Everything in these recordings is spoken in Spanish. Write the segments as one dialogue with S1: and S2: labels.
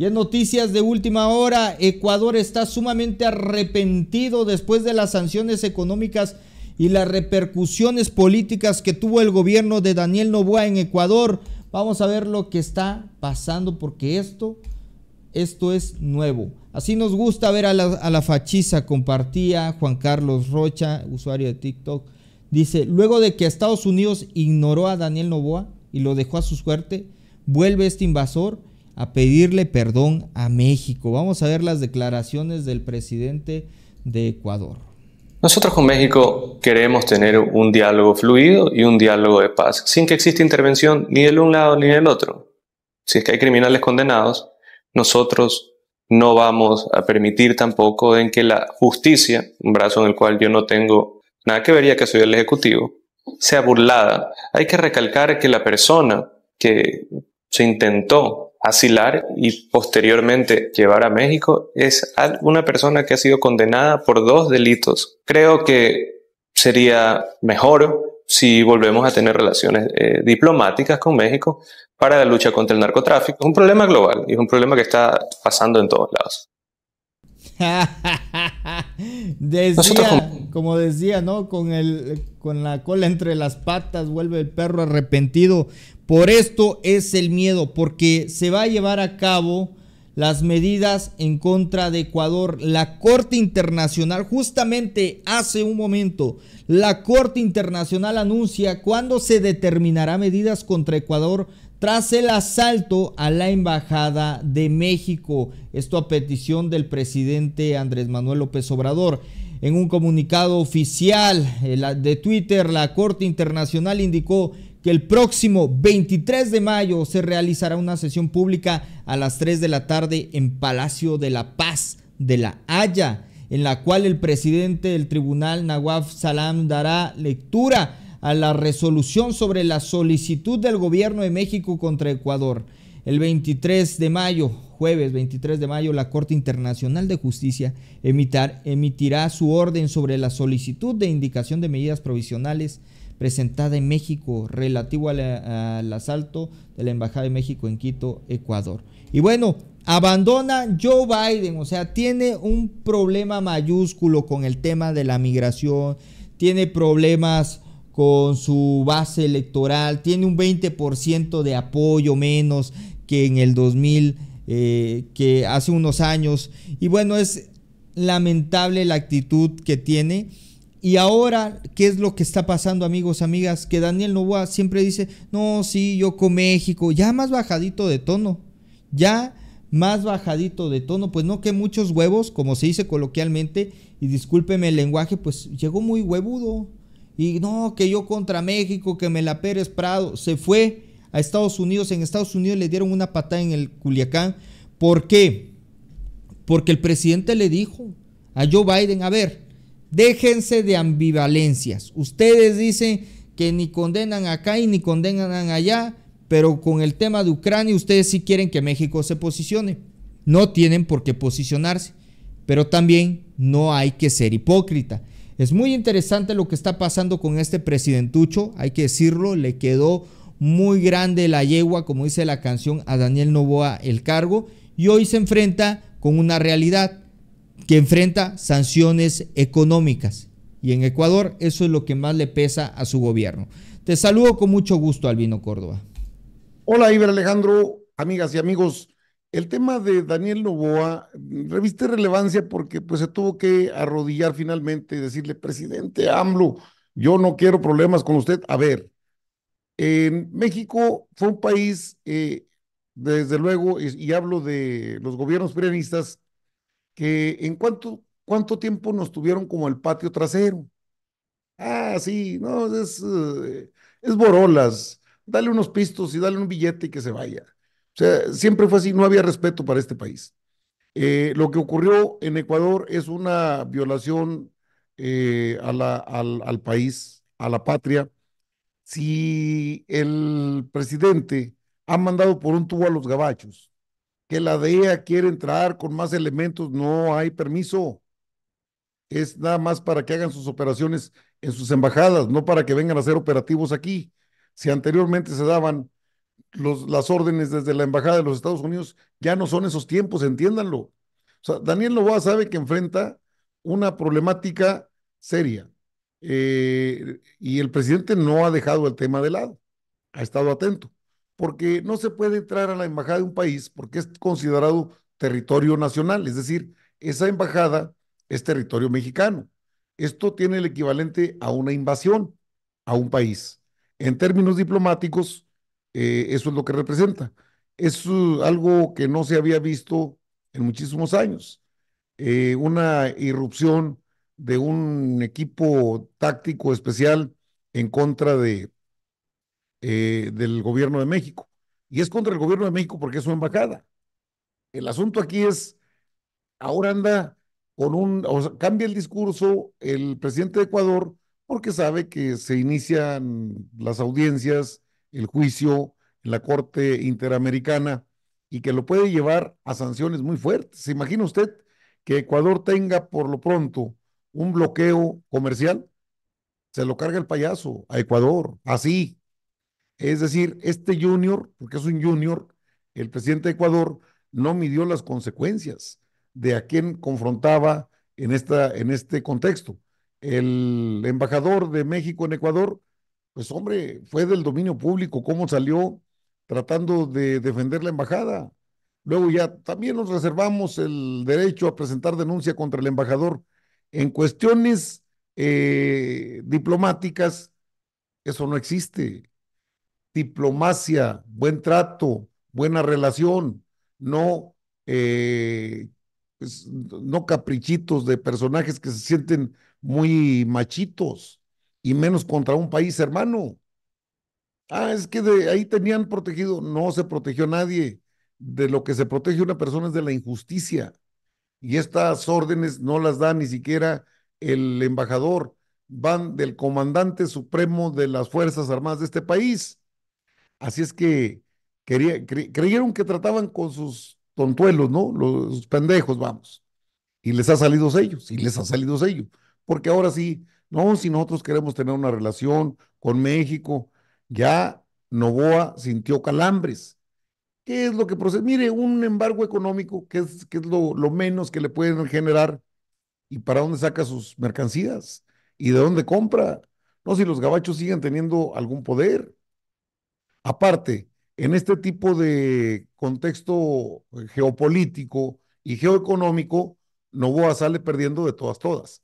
S1: Y en noticias de última hora, Ecuador está sumamente arrepentido después de las sanciones económicas y las repercusiones políticas que tuvo el gobierno de Daniel Novoa en Ecuador. Vamos a ver lo que está pasando porque esto, esto es nuevo. Así nos gusta ver a la, a fachiza, compartía Juan Carlos Rocha, usuario de TikTok. Dice, luego de que Estados Unidos ignoró a Daniel Novoa y lo dejó a su suerte, vuelve este invasor a pedirle perdón a México. Vamos a ver las declaraciones del presidente de Ecuador. Nosotros con México queremos tener un diálogo fluido y un diálogo de paz, sin que exista intervención ni del un lado ni del otro. Si es que hay criminales condenados, nosotros no vamos a permitir tampoco en que la justicia, un brazo en el cual yo no tengo nada que ver ya que soy el Ejecutivo, sea burlada. Hay que recalcar que la persona que se intentó asilar y posteriormente llevar a México es una persona que ha sido condenada por dos delitos. Creo que sería mejor si volvemos a tener relaciones eh, diplomáticas con México para la lucha contra el narcotráfico. Es un problema global y es un problema que está pasando en todos lados. decía, como, decía, ¿no? Con, el, con la cola entre las patas vuelve el perro arrepentido. Por esto es el miedo, porque se va a llevar a cabo las medidas en contra de Ecuador. La Corte Internacional, justamente hace un momento, la Corte Internacional anuncia cuándo se determinará medidas contra Ecuador tras el asalto a la Embajada de México. Esto a petición del presidente Andrés Manuel López Obrador. En un comunicado oficial eh, de Twitter, la Corte Internacional indicó que el próximo 23 de mayo se realizará una sesión pública a las 3 de la tarde en Palacio de la Paz de La Haya, en la cual el presidente del tribunal, Nawaf Salam, dará lectura a la resolución sobre la solicitud del gobierno de México contra Ecuador. El 23 de mayo, jueves 23 de mayo, la Corte Internacional de Justicia emitirá su orden sobre la solicitud de indicación de medidas provisionales presentada en México relativo al asalto de la Embajada de México en Quito, Ecuador. Y bueno, abandona Joe Biden, o sea, tiene un problema mayúsculo con el tema de la migración, tiene problemas con su base electoral, tiene un 20% de apoyo menos que en el 2000, eh, que hace unos años. Y bueno, es lamentable la actitud que tiene y ahora, ¿qué es lo que está pasando, amigos, amigas? Que Daniel Novoa siempre dice, no, sí, yo con México, ya más bajadito de tono, ya más bajadito de tono, pues no que muchos huevos, como se dice coloquialmente, y discúlpeme el lenguaje, pues llegó muy huevudo. Y no, que yo contra México, que me la Pérez Prado, se fue a Estados Unidos, en Estados Unidos le dieron una patada en el Culiacán. ¿Por qué? Porque el presidente le dijo a Joe Biden, a ver, Déjense de ambivalencias. Ustedes dicen que ni condenan acá y ni condenan allá, pero con el tema de Ucrania ustedes sí quieren que México se posicione. No tienen por qué posicionarse, pero también no hay que ser hipócrita. Es muy interesante lo que está pasando con este presidentucho, hay que decirlo, le quedó muy grande la yegua, como dice la canción, a Daniel Novoa el cargo, y hoy se enfrenta con una realidad que enfrenta sanciones económicas. Y en Ecuador eso es lo que más le pesa a su gobierno. Te saludo con mucho gusto, Albino Córdoba.
S2: Hola, Iber Alejandro, amigas y amigos. El tema de Daniel Novoa reviste relevancia porque pues, se tuvo que arrodillar finalmente y decirle, presidente AMLO, yo no quiero problemas con usted. A ver, en México fue un país, eh, desde luego, y, hablo de los gobiernos peronistas, que en cuanto cuánto tiempo nos tuvieron como el patio trasero. Ah, sí, no, es, eh, es borolas, dale unos pistos y dale un billete y que se vaya. O sea, siempre fue así, no había respeto para este país. Eh, lo que ocurrió en Ecuador es una violación eh, a la, al, al país, a la patria. Si el presidente ha mandado por un tubo a los gabachos, que la DEA quiere entrar con más elementos, no hay permiso. Es nada más para que hagan sus operaciones en sus embajadas, no para que vengan a hacer operativos aquí. Si anteriormente se daban los, las órdenes desde la Embajada de los Estados Unidos, ya no son esos tiempos, entiéndanlo. O sea, Daniel Novoa sabe que enfrenta una problemática seria. Eh, y el presidente no ha dejado el tema de lado, ha estado atento porque no se puede entrar a la embajada de un país porque es considerado territorio nacional, es decir, esa embajada es territorio mexicano. Esto tiene el equivalente a una invasión a un país. En términos diplomáticos, eh, eso es lo que representa. Es uh, algo que no se había visto en muchísimos años. Eh, una irrupción de un equipo táctico especial en contra de eh, del gobierno de México. Y es contra el gobierno de México porque es su embajada. El asunto aquí es, ahora anda con un, o sea, cambia el discurso el presidente de Ecuador porque sabe que se inician las audiencias, el juicio en la Corte Interamericana y que lo puede llevar a sanciones muy fuertes. ¿Se imagina usted que Ecuador tenga por lo pronto un bloqueo comercial? Se lo carga el payaso a Ecuador, así, es decir, este junior, porque es un junior, el presidente de Ecuador no midió las consecuencias de a quién confrontaba en, esta, en este contexto. El embajador de México en Ecuador, pues hombre, fue del dominio público, cómo salió tratando de defender la embajada. Luego ya también nos reservamos el derecho a presentar denuncia contra el embajador en cuestiones eh, diplomáticas. Eso no existe diplomacia, buen trato, buena relación, no, eh, pues, no caprichitos de personajes que se sienten muy machitos y menos contra un país hermano. Ah, es que de ahí tenían protegido, no se protegió nadie. De lo que se protege una persona es de la injusticia. Y estas órdenes no las da ni siquiera el embajador, van del comandante supremo de las Fuerzas Armadas de este país Así es que creyeron que trataban con sus tontuelos, ¿no? Los, pendejos, vamos. Y les ha salido sellos, y les ha salido sello. Porque ahora sí, no, si nosotros queremos tener una relación con México, ya Novoa sintió calambres. ¿Qué es lo que procede? Mire, un embargo económico, que es, lo, lo menos que le pueden generar? ¿Y para dónde saca sus mercancías? ¿Y de dónde compra? No, si los gabachos siguen teniendo algún poder. Aparte, en este tipo de contexto eh, geopolítico y geoeconómico, Novoa sale perdiendo de todas, todas.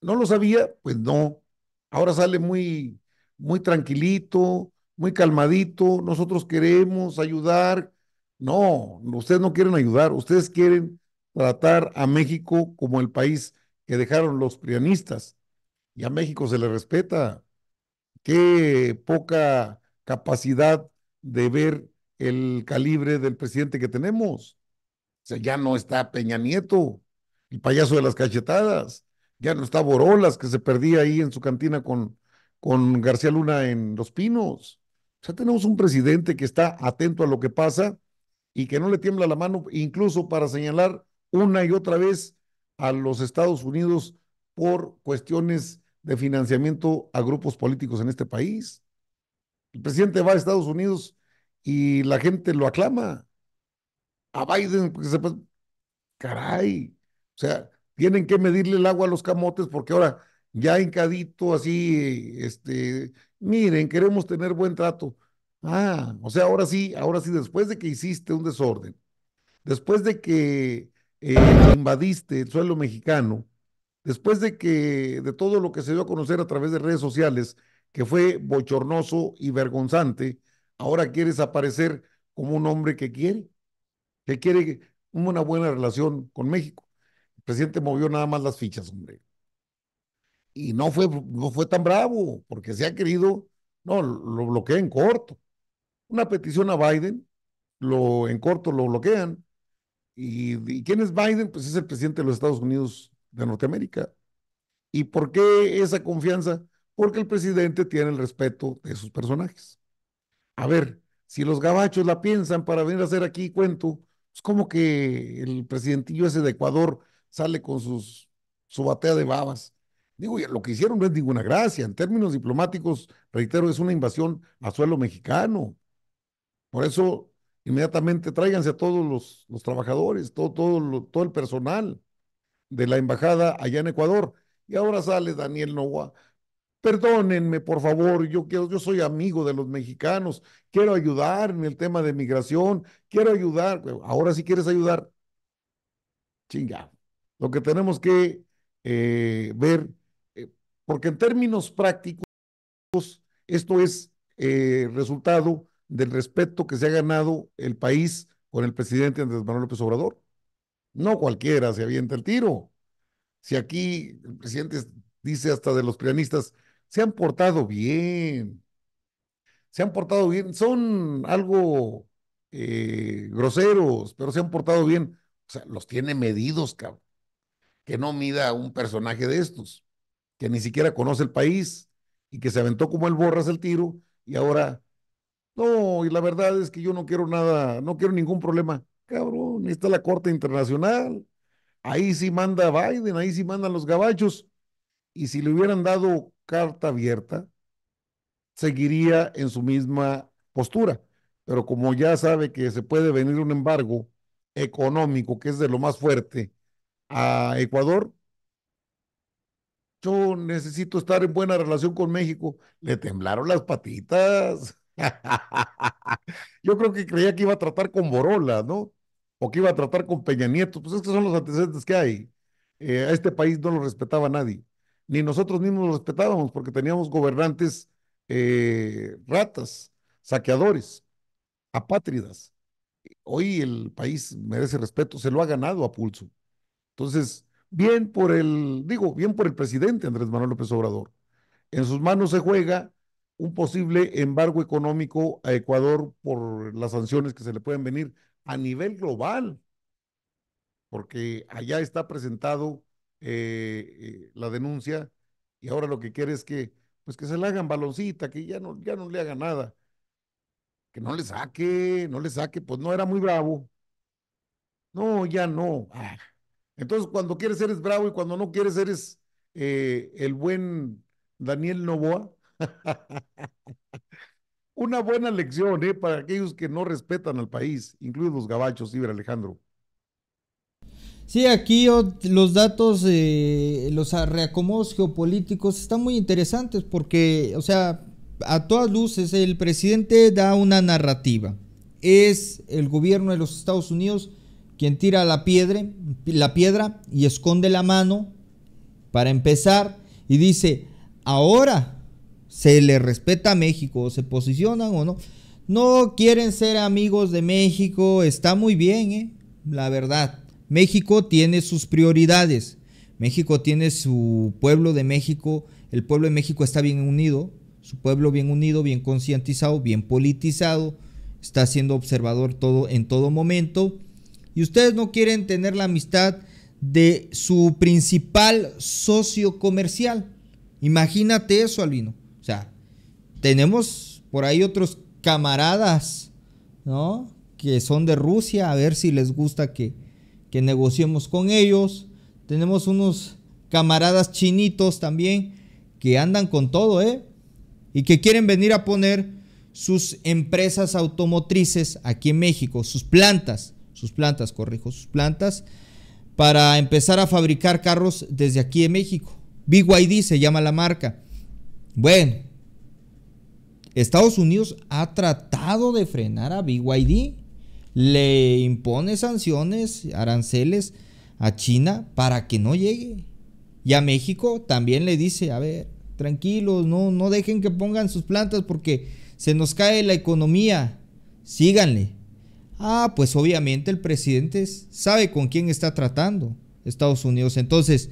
S2: No lo sabía, pues no. Ahora sale muy, muy tranquilito, muy calmadito. Nosotros queremos ayudar. No, ustedes no quieren ayudar. Ustedes quieren tratar a México como el país que dejaron los prianistas. Y a México se le respeta. Qué poca capacidad de ver el calibre del presidente que tenemos. O sea, ya no está Peña Nieto, el payaso de las cachetadas, ya no está Borolas, que se perdía ahí en su cantina con, con García Luna en Los Pinos. O sea, tenemos un presidente que está atento a lo que pasa y que no le tiembla la mano incluso para señalar una y otra vez a los Estados Unidos por cuestiones de financiamiento a grupos políticos en este país. El presidente va a Estados Unidos y la gente lo aclama. A Biden, porque se, caray, o sea, tienen que medirle el agua a los camotes porque ahora ya encadito así, este, miren, queremos tener buen trato. Ah, o sea, ahora sí, ahora sí, después de que hiciste un desorden, después de que eh, invadiste el suelo mexicano, después de que de todo lo que se dio a conocer a través de redes sociales, que fue bochornoso y vergonzante, ahora quieres aparecer como un hombre que quiere, que quiere una buena relación con México. El presidente movió nada más las fichas, hombre. Y no fue, no fue tan bravo, porque se ha querido, no, lo bloquea en corto. Una petición a Biden, lo en corto lo bloquean. y quién es Biden? Pues es el presidente de los Estados Unidos de Norteamérica. ¿Y por qué esa confianza? porque el presidente tiene el respeto de sus personajes. A ver, si los gabachos la piensan para venir a hacer aquí cuento, es pues, como que el presidentillo ese de Ecuador sale con sus, su batea de babas. Digo, lo que hicieron no es ninguna gracia. En términos diplomáticos, reitero, es una invasión a suelo mexicano. Por eso, inmediatamente tráiganse a todos los, los trabajadores, todo, todo, todo el personal de la embajada allá en Ecuador. Y ahora sale Daniel Novoa Perdónenme, por favor, yo, yo soy amigo de los mexicanos, quiero ayudar en el tema de migración, quiero ayudar. Ahora si quieres ayudar, chinga. Lo que tenemos que eh, ver, eh, porque en términos prácticos, esto es eh, resultado del respeto que se ha ganado el país con el presidente Andrés Manuel López Obrador. No cualquiera se avienta el tiro. Si aquí el presidente dice hasta de los pianistas, se han portado bien, se han portado bien, son algo eh, groseros, pero se han portado bien. O sea, los tiene medidos, cabrón. Que no mida un personaje de estos, que ni siquiera conoce el país y que se aventó como el borras el tiro y ahora, no, y la verdad es que yo no quiero nada, no quiero ningún problema. Cabrón, está la Corte Internacional, ahí sí manda Biden, ahí sí mandan los gabachos. Y si le hubieran dado carta abierta, seguiría en su misma postura. Pero como ya sabe que se puede venir un embargo económico, que es de lo más fuerte, a Ecuador, yo necesito estar en buena relación con México. Le temblaron las patitas. Yo creo que creía que iba a tratar con Borola, ¿no? O que iba a tratar con Peña Nieto. Pues estos son los antecedentes que hay. Eh, a este país no lo respetaba nadie ni nosotros mismos lo respetábamos porque teníamos gobernantes eh, ratas, saqueadores, apátridas. Hoy el país merece respeto, se lo ha ganado a pulso. Entonces, bien por el, digo, bien por el presidente Andrés Manuel López Obrador. En sus manos se juega un posible embargo económico a Ecuador por las sanciones que se le pueden venir a nivel global, porque allá está presentado eh, eh, la denuncia y ahora lo que quiere es que, pues que se le hagan baloncita, que ya no, ya no le haga nada. Que no le saque, no le saque, pues no era muy bravo. No, ya no. Ah. Entonces, cuando quieres eres bravo y cuando no quieres eres eh, el buen Daniel Novoa. Una buena lección, Para aquellos que no respetan al país, incluidos los gabachos, Iber Alejandro.
S1: Sí, aquí los datos, eh, los reacomodos geopolíticos están muy interesantes porque, o sea, a todas luces el presidente da una narrativa. Es el gobierno de los Estados Unidos quien tira la piedra, la piedra y esconde la mano para empezar y dice, ahora se le respeta a México, o se posicionan o no. No quieren ser amigos de México, está muy bien, ¿eh? la verdad. México tiene sus prioridades. México tiene su pueblo de México. El pueblo de México está bien unido. Su pueblo bien unido, bien concientizado, bien politizado. Está siendo observador todo, en todo momento. Y ustedes no quieren tener la amistad de su principal socio comercial. Imagínate eso, Albino. O sea, tenemos por ahí otros camaradas, ¿no? Que son de Rusia, a ver si les gusta que, que negociemos con ellos. Tenemos unos camaradas chinitos también que andan con todo, ¿eh? Y que quieren venir a poner sus empresas automotrices aquí en México, sus plantas, sus plantas, corrijo, sus plantas, para empezar a fabricar carros desde aquí en México. BYD se llama la marca. Bueno, Estados Unidos ha tratado de frenar a BYD le impone sanciones, aranceles a China para que no llegue. Y a México también le dice, a ver, tranquilos, no, no dejen que pongan sus plantas porque se nos cae la economía, síganle. Ah, pues obviamente el presidente sabe con quién está tratando Estados Unidos. Entonces,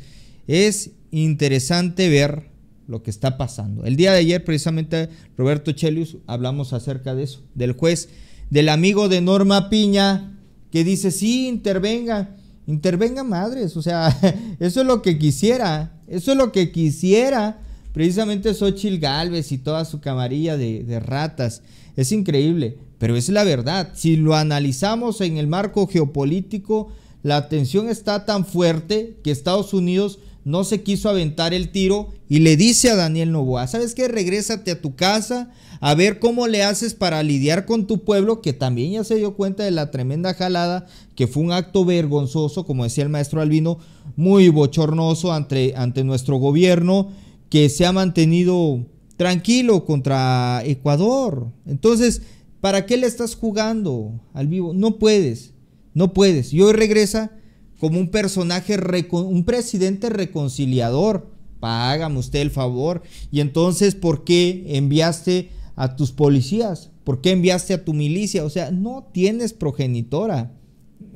S1: es interesante ver lo que está pasando. El día de ayer, precisamente, Roberto Chelius, hablamos acerca de eso, del juez del amigo de Norma Piña que dice, sí, intervenga, intervenga madres, o sea, eso es lo que quisiera, eso es lo que quisiera precisamente Xochitl Galvez y toda su camarilla de, de ratas. Es increíble, pero es la verdad. Si lo analizamos en el marco geopolítico, la tensión está tan fuerte que Estados Unidos no se quiso aventar el tiro y le dice a Daniel Novoa, ¿sabes qué? Regrésate a tu casa a ver cómo le haces para lidiar con tu pueblo, que también ya se dio cuenta de la tremenda jalada, que fue un acto vergonzoso, como decía el maestro Albino, muy bochornoso ante, ante nuestro gobierno, que se ha mantenido tranquilo contra Ecuador. Entonces, ¿para qué le estás jugando al vivo? No puedes, no puedes. Y hoy regresa como un personaje, un presidente reconciliador. Págame usted el favor. Y entonces, ¿por qué enviaste a tus policías? ¿Por qué enviaste a tu milicia? O sea, no tienes progenitora.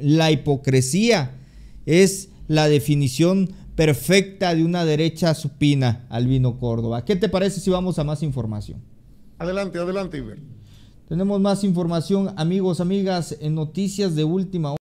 S1: La hipocresía es la definición perfecta de una derecha supina, Albino Córdoba. ¿Qué te parece si vamos a más información?
S2: Adelante, adelante, Iber.
S1: Tenemos más información, amigos, amigas, en noticias de última hora.